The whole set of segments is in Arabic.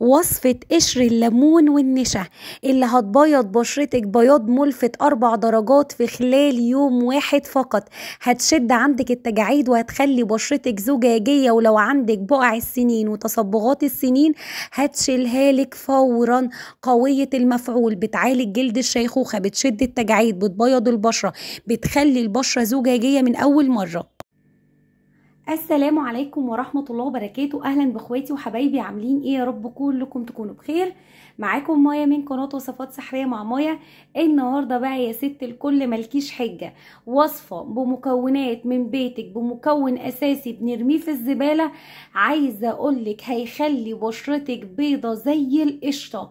وصفة قشر الليمون والنشا اللي هتبيض بشرتك بياض ملفت أربع درجات في خلال يوم واحد فقط هتشد عندك التجاعيد وهتخلي بشرتك زجاجية ولو عندك بقع السنين وتصبغات السنين هتشيلها لك فورا قوية المفعول بتعالج جلد الشيخوخة بتشد التجاعيد بتبيض البشرة بتخلي البشرة زجاجية من أول مرة السلام عليكم ورحمة الله وبركاته أهلا بإخواتي وحبايبي عاملين إيه يا رب كلكم تكونوا بخير معاكم مايا من قناة وصفات سحرية مع مايا النهاردة بقى يا ست الكل ملكيش حجة وصفة بمكونات من بيتك بمكون أساسي بنرميه في الزبالة عايزة أقولك هيخلي بشرتك بيضة زي القشطة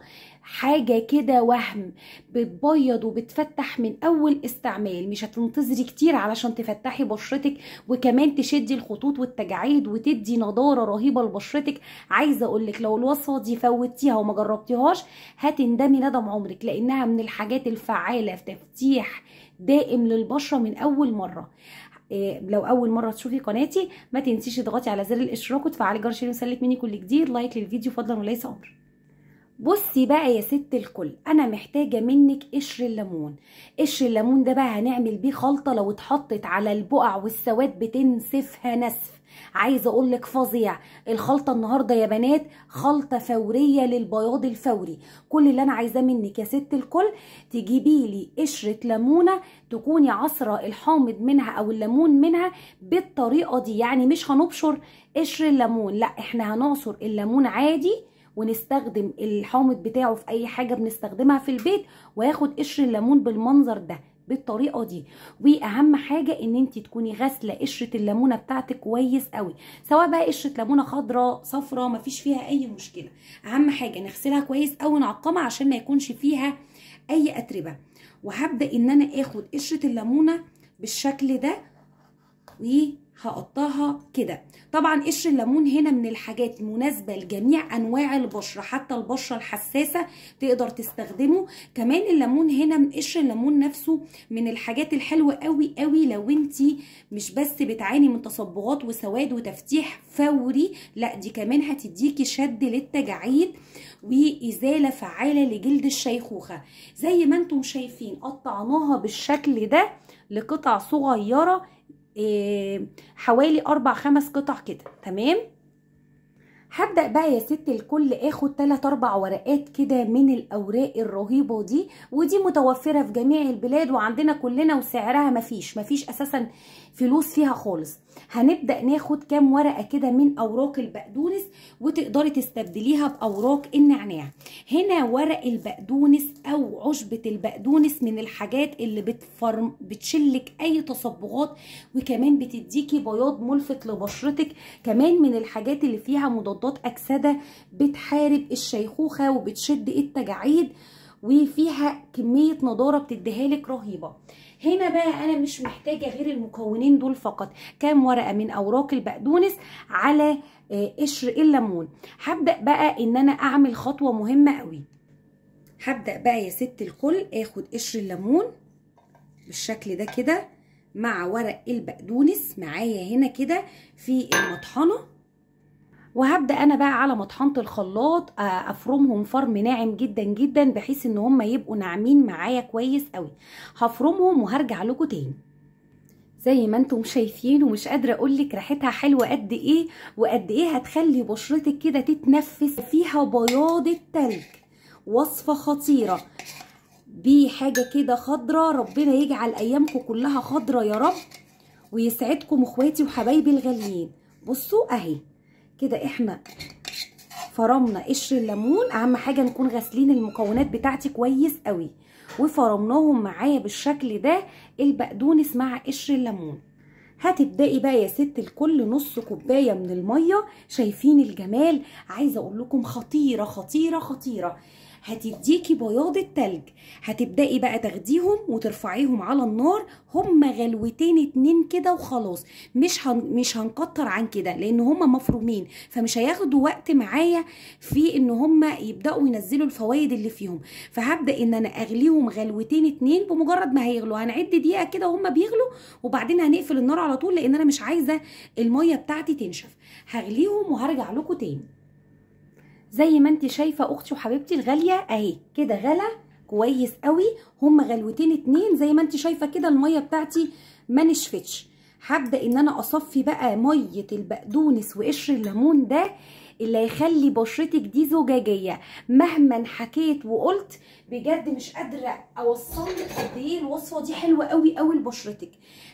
حاجة كده وهم بتبيض وبتفتح من أول استعمال مش هتنتظري كتير علشان تفتحي بشرتك وكمان تشدي الخطوط والتجاعيد وتدي نضارة رهيبة لبشرتك عايزة اقول لك لو الوصفة دي فوتيها وما جربتيهاش هتندمي ندم عمرك لأنها من الحاجات الفعالة في تفتيح دائم للبشرة من أول مرة إيه لو اول مره تشوفي قناتي ما تنسيش تضغطي على زر الاشتراك وتفعلي جرس المسلك مني كل جديد لايك للفيديو فضلا وليس امر بصي بقى يا ست الكل انا محتاجه منك قشر الليمون قشر الليمون ده بقى هنعمل بيه خلطه لو اتحطت على البقع والسواد بتنسفها نسف عايزه اقولك فظيع الخلطه النهارده يا بنات خلطه فوريه للبياض الفوري كل اللي انا عايزاه منك يا ست الكل تجيبي لي قشره ليمونه تكوني عصره الحامض منها او الليمون منها بالطريقه دي يعني مش هنبشر قشر الليمون لا احنا هنعصر الليمون عادي ونستخدم الحامض بتاعه في اي حاجه بنستخدمها في البيت وياخد قشر الليمون بالمنظر ده بالطريقه دي واهم حاجه ان انت تكوني غاسله قشره الليمونه بتاعتك كويس قوي سواء بقى قشره ليمونه خضراء صفراء مفيش فيها اي مشكله اهم حاجه نغسلها كويس قوي نعقمها عشان ما يكونش فيها اي اتربه وهبدا ان انا اخد قشره الليمونه بالشكل ده هقطعها كده طبعا قشر الليمون هنا من الحاجات مناسبه لجميع انواع البشره حتى البشره الحساسه تقدر تستخدمه كمان الليمون هنا قشر الليمون نفسه من الحاجات الحلوه قوي قوي لو انت مش بس بتعاني من تصبغات وسواد وتفتيح فوري لا دي كمان هتديكي شد للتجاعيد وازاله فعاله لجلد الشيخوخه زي ما انتم شايفين قطعناها بالشكل ده لقطع صغيره آه، حوالي اربع خمس قطع كده تمام هبدأ بقى يا ست الكل اخد 3 اربع ورقات كده من الاوراق الرهيبه دي ودي متوفره في جميع البلاد وعندنا كلنا وسعرها مفيش مفيش اساسا فلوس فيها خالص هنبدا ناخد كام ورقه كده من اوراق البقدونس وتقدري تستبدليها باوراق النعناع هنا ورق البقدونس او عشبه البقدونس من الحاجات اللي بتفرم بتشلك اي تصبغات وكمان بتديكي بياض ملفت لبشرتك كمان من الحاجات اللي فيها مضادات مضادات اكسده بتحارب الشيخوخه وبتشد التجاعيد وفيها كميه نضاره بتديها لك رهيبه هنا بقى انا مش محتاجه غير المكونين دول فقط كام ورقه من اوراق البقدونس على آه، قشر الليمون هبدا بقى ان انا اعمل خطوه مهمه قوي هبدا بقى يا ست الكل اخد قشر الليمون بالشكل ده كده مع ورق البقدونس معايا هنا كده في المطحنه وهبدا انا بقى على مطحنه الخلاط آه، افرمهم فرم ناعم جدا جدا بحيث ان هم يبقوا ناعمين معايا كويس قوي هفرمهم وهرجع لكم تاني زي ما انتم شايفين ومش قادره اقول لك ريحتها حلوه قد ايه وقد ايه هتخلي بشرتك كده تتنفس فيها بياض التلج وصفه خطيره بحاجه كده خضره ربنا يجعل ايامكم كلها خضره يا رب ويسعدكم اخواتي وحبايبي الغاليين بصوا اهي كده احنا فرمنا قشر الليمون اهم حاجه نكون غاسلين المكونات بتاعتي كويس قوي وفرمناهم معايا بالشكل ده البقدونس مع قشر الليمون هتبدأي بقى يا ست الكل نص كوباية من المية شايفين الجمال عايزة اقول لكم خطيرة خطيرة خطيرة هتديكي بياض التلج هتبدأي بقى تاخديهم وترفعيهم على النار هما غلوتين اتنين كده وخلاص مش هن... مش هنكتر عن كده لان هما مفرومين فمش هياخدوا وقت معايا في ان هما يبداوا ينزلوا الفوائد اللي فيهم فهبدا ان انا اغليهم غلوتين اتنين بمجرد ما هيغلوا هنعد دقيقه كده وهما بيغلوا وبعدين هنقفل النار على طول لان انا مش عايزه الميه بتاعتي تنشف هغليهم وهرجع لكم تاني زي ما انت شايفه اختي وحبيبتي الغاليه اهي كده غلى كويس قوي هما غلوتين اتنين زي ما انت شايفه كده الميه بتاعتي ما نشفتش هبدا ان انا اصفي بقى ميه البقدونس وقشر الليمون ده اللي هيخلي بشرتك دي زجاجيه مهما حكيت وقلت بجد مش قادره اوصل لك قد ايه الوصفه دي حلوه قوي قوي لبشرتك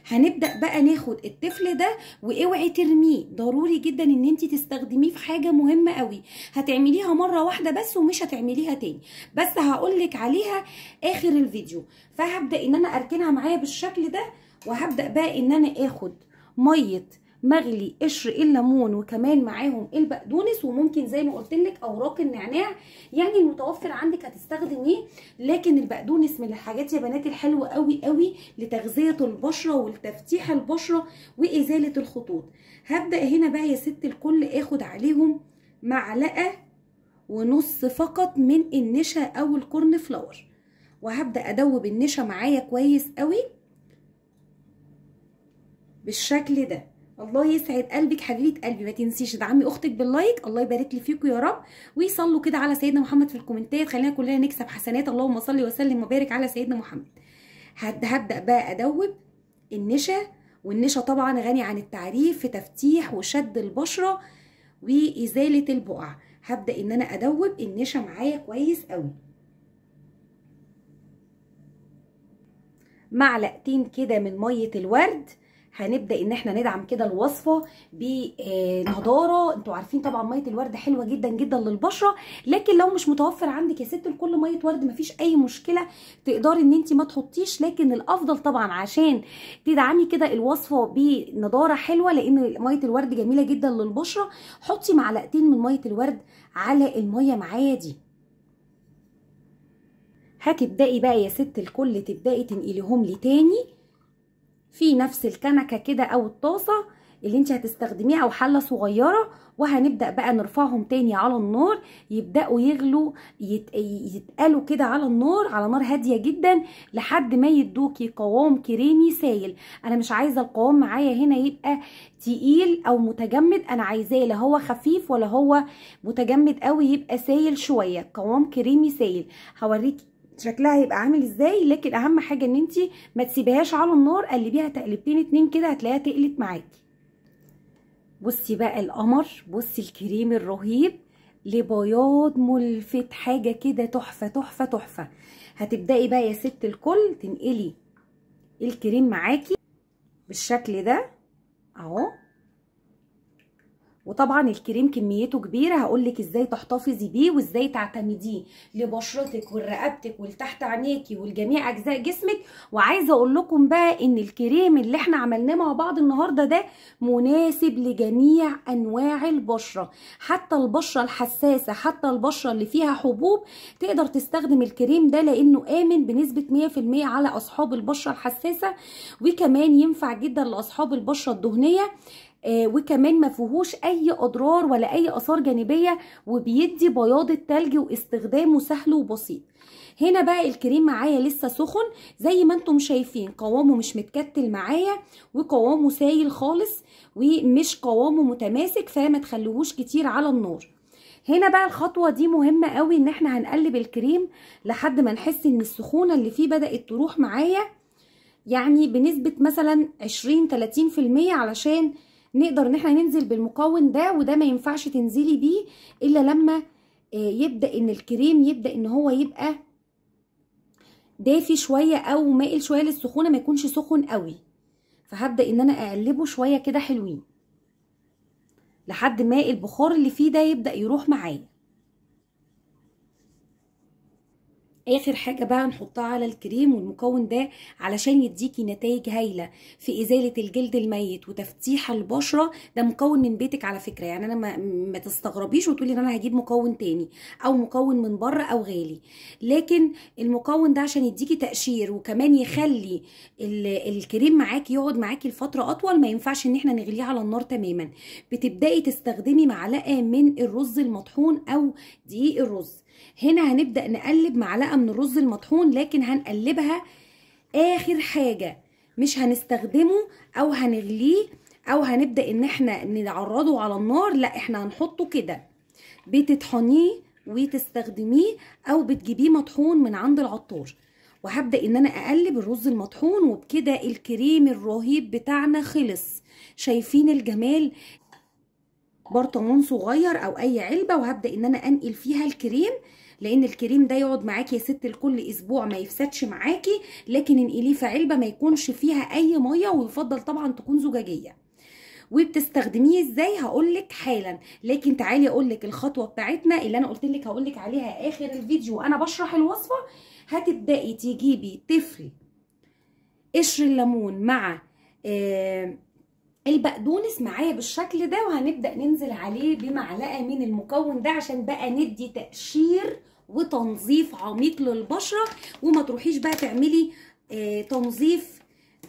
هنبدا بقى ناخد الطفل ده واوعي ترميه ضروري جدا ان انت تستخدميه في حاجه مهمه قوي هتعمليها مره واحده بس ومش هتعمليها تاني بس هقول لك عليها اخر الفيديو فهبدا ان انا اركنها معايا بالشكل ده وهبدا بقى ان انا اخد ميه مغلي قشر الليمون وكمان معاهم البقدونس وممكن زي ما قلت لك اوراق النعناع يعني المتوفر عندك هتستخدميه لكن البقدونس من الحاجات يا بنات الحلوه قوي قوي لتغذيه البشره ولتفتيح البشره وازاله الخطوط هبدا هنا بقى يا ست الكل اخد عليهم معلقه ونص فقط من النشا او الكورن فلاور وهبدا ادوب النشا معايا كويس قوي بالشكل ده الله يسعد قلبك حبيبه قلبي ما تنسيش ادعمي اختك باللايك الله يبارك لي فيكم يا رب ويصلوا كده على سيدنا محمد في الكومنتات خلينا كلنا نكسب حسنات اللهم صل وسلم وبارك على سيدنا محمد هبدا بقى ادوب النشا والنشا طبعا غني عن التعريف في تفتيح وشد البشره وازاله البقع هبدا ان انا ادوب النشا معايا كويس قوي معلقتين كده من ميه الورد هنبدا ان احنا ندعم كده الوصفه بنضاره آه، انتوا عارفين طبعا ميه الورد حلوه جدا جدا للبشره لكن لو مش متوفر عندك يا ست الكل ميه ورد مفيش اي مشكله تقدري ان انت ما تحطيش لكن الافضل طبعا عشان تدعمي كده الوصفه بنضاره حلوه لان ميه الورد جميله جدا للبشره حطي معلقتين من ميه الورد على الميه معايا دي هتبداي بقى يا ست الكل تبداي تنقليهم لي تاني في نفس الكنكه كده او الطاسه اللي انت هتستخدميها او حله صغيره وهنبدا بقى نرفعهم تاني على النار يبداوا يغلوا يتقلوا كده على النار على نار هاديه جدا لحد ما يدوكي قوام كريمي سايل انا مش عايزه القوام معايا هنا يبقى تقيل او متجمد انا عايزاه لا هو خفيف ولا هو متجمد قوي يبقى سايل شويه قوام كريمي سايل هوريكي شكلها هيبقى عامل ازاي لكن اهم حاجه ان انت ما تسيبهاش على النار قلبيها تقلبتين اتنين كده هتلاقيها تقلت معاكي بصي بقى القمر بصي الكريم الرهيب لبياض ملفت حاجه كده تحفه تحفه تحفه هتبداي بقى يا ست الكل تنقلي الكريم معاكي بالشكل ده اهو وطبعا الكريم كميته كبيره هقولك ازاي تحتفظي بيه وازاي تعتمديه لبشرتك ولرقبتك ولتحت عينيكي ولجميع اجزاء جسمك وعايزه اقول لكم بقى ان الكريم اللي احنا عملناه مع بعض النهارده ده مناسب لجميع انواع البشره حتى البشره الحساسه حتى البشره اللي فيها حبوب تقدر تستخدم الكريم ده لانه امن بنسبه 100% على اصحاب البشره الحساسه وكمان ينفع جدا لاصحاب البشره الدهنيه آه، وكمان ما فيهوش اي اضرار ولا اي اثار جانبيه وبيدي بياض التلج واستخدامه سهل وبسيط هنا بقى الكريم معايا لسه سخن زي ما انتم شايفين قوامه مش متكتل معايا وقوامه سايل خالص ومش قوامه متماسك فما تخلوهوش كتير على النار هنا بقى الخطوة دي مهمة قوي ان احنا هنقلب الكريم لحد ما نحس ان السخونة اللي فيه بدأت تروح معايا يعني بنسبة مثلا 20-30% علشان نقدر ان احنا ننزل بالمقاوم ده وده ما ينفعش تنزلي بيه الا لما آه، يبدا ان الكريم يبدا ان هو يبقى دافي شويه او مائل شويه للسخونه ما يكونش سخن قوي فهبدا ان انا اقلبه شويه كده حلوين لحد ما البخار اللي فيه ده يبدا يروح معايا اخر حاجة بقى نحطها على الكريم والمكون ده علشان يديكي نتائج هايلة في ازالة الجلد الميت وتفتيح البشرة ده مكون من بيتك على فكرة يعني انا ما, ما تستغربيش وتقولي ان انا هجيب مكون تاني او مكون من بره او غالي لكن المكون ده عشان يديكي تقشير وكمان يخلي الكريم معاكي يقعد معاكي لفترة اطول ما ينفعش ان احنا نغليه على النار تماما بتبدأي تستخدمي معلقة من الرز المطحون او دقيق الرز هنا هنبدأ نقلب معلقة من الرز المطحون لكن هنقلبها آخر حاجة مش هنستخدمه أو هنغليه أو هنبدأ إن احنا نعرضه على النار لا احنا هنحطه كده بتطحنيه وتستخدميه أو بتجيبيه مطحون من عند العطار وهبدأ إن أنا أقلب الرز المطحون وبكده الكريم الرهيب بتاعنا خلص شايفين الجمال برطمان صغير او اي علبه وهبدا ان انا انقل فيها الكريم لان الكريم ده يقعد معاكي يا ست لكل اسبوع ما يفسدش معاكي لكن انقليه في علبه ما يكونش فيها اي ميه ويفضل طبعا تكون زجاجيه وبتستخدميه ازاي هقول لك حالا لكن تعالي اقول لك الخطوه بتاعتنا اللي انا قلت لك هقول لك عليها اخر الفيديو وانا بشرح الوصفه هتبداي تجيبي تفري قشر الليمون مع آه البقدونس معايا بالشكل ده وهنبدا ننزل عليه بمعلقه من المكون ده عشان بقى ندي تقشير وتنظيف عميق للبشره وما تروحيش بقى تعملي آه، تنظيف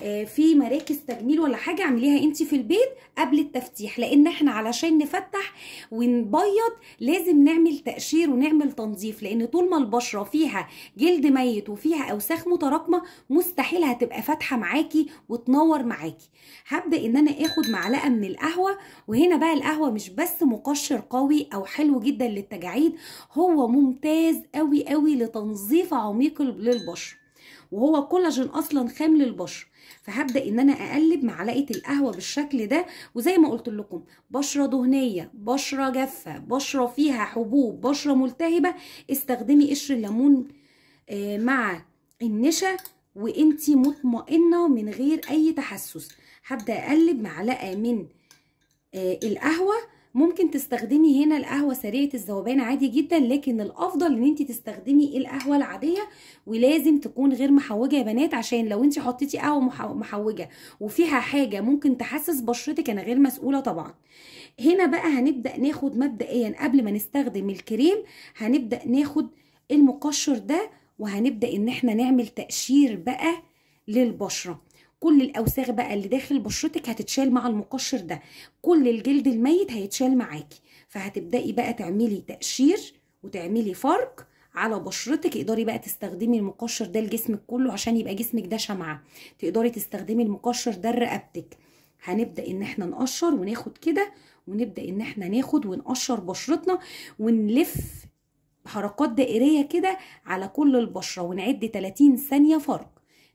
آه، في مراكز تجميل ولا حاجه اعمليها انت في البيت قبل التفتيح لان احنا علشان نفتح ونبيض لازم نعمل تقشير ونعمل تنظيف لان طول ما البشره فيها جلد ميت وفيها اوساخ متراكمه مستحيل هتبقى فاتحه معاكي وتنور معاكي هبدا ان انا اخد معلقه من القهوه وهنا بقى القهوه مش بس مقشر قوي او حلو جدا للتجاعيد هو ممتاز قوي قوي لتنظيف عميق للبشره وهو كولاجين اصلا خام للبشره فهبدا ان انا اقلب معلقه القهوه بالشكل ده وزي ما قلت لكم بشره دهنيه بشره جافه بشره فيها حبوب بشره ملتهبه استخدمي قشر الليمون آه، مع النشا وانتي مطمئنه من غير اي تحسس هبدا اقلب معلقه من آه، القهوه ممكن تستخدمي هنا القهوه سريعه الذوبان عادي جدا لكن الافضل ان انت تستخدمي القهوه العاديه ولازم تكون غير محوجه يا بنات عشان لو انت حطيتي قهوه محوجه وفيها حاجه ممكن تحسس بشرتك انا غير مسؤوله طبعا هنا بقى هنبدا ناخد مبدئيا قبل ما نستخدم الكريم هنبدا ناخد المقشر ده وهنبدا ان احنا نعمل تقشير بقى للبشره كل الاوساخ بقى اللي داخل بشرتك هتتشال مع المقشر ده كل الجلد الميت هيتشال معاكي فهتبداي بقى تعملي تقشير وتعملي فرك على بشرتك تقدري بقى تستخدمي المقشر ده لجسمك كله عشان يبقى جسمك ده شمعه تقدري تستخدمي المقشر ده لرقبتك هنبدا ان احنا نقشر وناخد كده ونبدا ان احنا ناخد ونقشر بشرتنا ونلف حركات دائريه كده على كل البشره ونعد 30 ثانيه فرق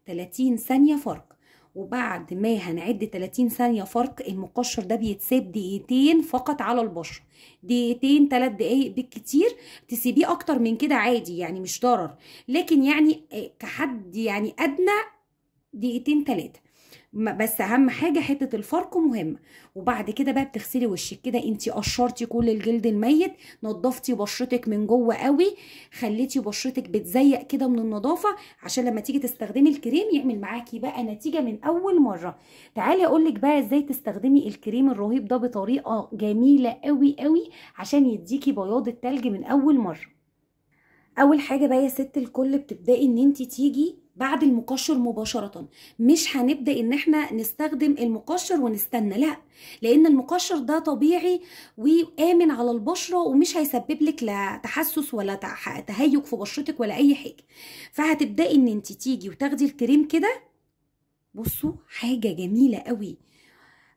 30 ثانيه فرق وبعد ما هنعد 30 ثانية فرق المقشر ده بيتساب دقيقتين فقط على البشرة دقيقتين ثلاث دقايق بالكتير تسيبيه اكتر من كده عادي يعني مش ضرر لكن يعني آه، كحد يعني ادنى دقيقتين ثلاثة بس اهم حاجه حته الفرق مهمه وبعد كده بقى بتغسلي وشك كده انت قشرتي كل الجلد الميت نضفتي بشرتك من جوه قوي خليتي بشرتك بتزيق كده من النظافه عشان لما تيجي تستخدمي الكريم يعمل معاكي بقى نتيجه من اول مره تعالي اقول لك بقى ازاي تستخدمي الكريم الرهيب ده بطريقه جميله قوي قوي عشان يديكي بياض التلج من اول مره اول حاجه بقى يا ست الكل بتبداي ان انت تيجي بعد المقشر مباشرة مش هنبدأ ان احنا نستخدم المقشر ونستنى لا لان المقشر ده طبيعي وآمن على البشرة ومش هيسبب لك لا تحسس ولا تهيج في بشرتك ولا اي حاجة فهتبدأي ان انت تيجي وتاخدي الكريم كده بصوا حاجة جميلة قوي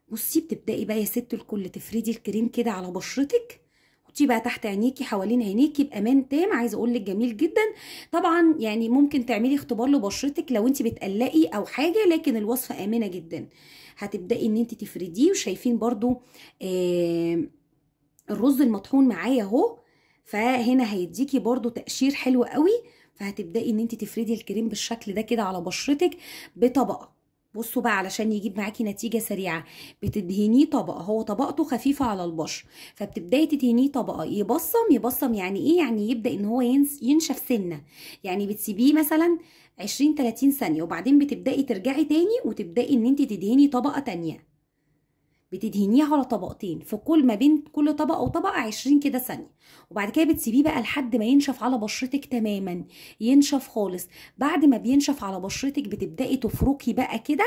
بصي بتبدأي بقى يا ست الكل تفردي الكريم كده على بشرتك حطيه بقى تحت عينيكي حوالين عينيكي بامان تام عايزه اقول لك جميل جدا طبعا يعني ممكن تعملي اختبار لبشرتك لو انت بتقلقي او حاجه لكن الوصفه امنه جدا هتبداي ان انت تفرديه وشايفين برده آه الرز المطحون معايا اهو فهنا هيديكي برده تقشير حلو قوي فهتبداي ان انت تفردي الكريم بالشكل ده كده على بشرتك بطبقه بصوا بقى علشان يجيب معاكي نتيجه سريعه بتدهنيه طبقه هو طبقته خفيفه على البشر فبتبداي تدهنيه طبقه يبصم يبصم يعني ايه يعني يبدا ان هو ينشف سنه يعني بتسيبيه مثلا 20 30 ثانيه وبعدين بتبداي ترجعي تاني وتبداي ان انت تدهني طبقه تانيه بتدهنيه على طبقتين في كل ما بين كل طبقه وطبقه 20 كده ثانيه وبعد كده بتسيبيه بقى لحد ما ينشف على بشرتك تماما ينشف خالص بعد ما بينشف على بشرتك بتبداي تفركي بقى كده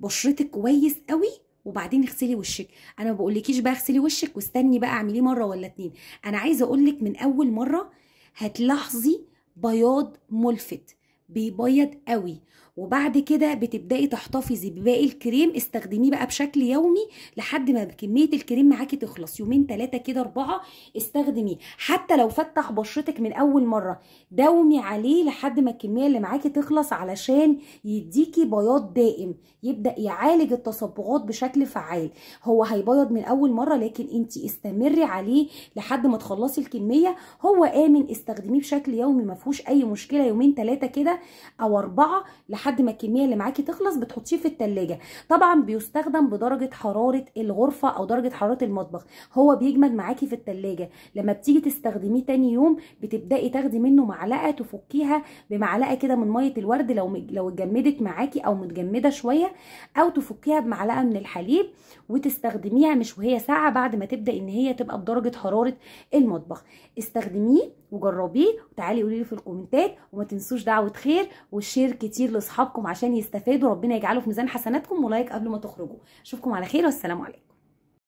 بشرتك كويس قوي وبعدين اغسلي وشك انا ما بقولكيش بقى اغسلي وشك واستني بقى اعمليه مره ولا اتنين انا عايزه اقولك من اول مره هتلاحظي بياض ملفت بيبيض قوي وبعد كده بتبداي تحتفظي بباقي الكريم استخدميه بقى بشكل يومي لحد ما كميه الكريم معاكي تخلص يومين ثلاثه كده اربعه استخدميه حتى لو فتح بشرتك من اول مره داومي عليه لحد ما الكميه اللي معاكي تخلص علشان يديكي بياض دائم يبدا يعالج التصبغات بشكل فعال هو هيبيض من اول مره لكن انت استمري عليه لحد ما تخلصي الكميه هو امن استخدميه بشكل يومي ما فيهوش اي مشكله يومين ثلاثه كده او اربعه لحد ما الكميه اللي معاكي تخلص بتحطيه في التلاجة طبعا بيستخدم بدرجه حراره الغرفه او درجه حراره المطبخ هو بيجمد معاكي في التلاجة لما بتيجي تستخدميه تاني يوم بتبداي تاخدي منه معلقه تفكيها بمعلقه كده من ميه الورد لو لو اتجمدت معاكي او متجمده شويه او تفكيها بمعلقه من الحليب وتستخدميها مش وهي ساعه بعد ما تبدا ان هي تبقى بدرجه حراره المطبخ استخدميه وجربيه وتعالي قولي لي في الكومنتات وما تنسوش دعوه خير وشير كتير لاصحابكم عشان يستفادوا ربنا يجعله في ميزان حسناتكم ولايك قبل ما تخرجوا اشوفكم على خير والسلام عليكم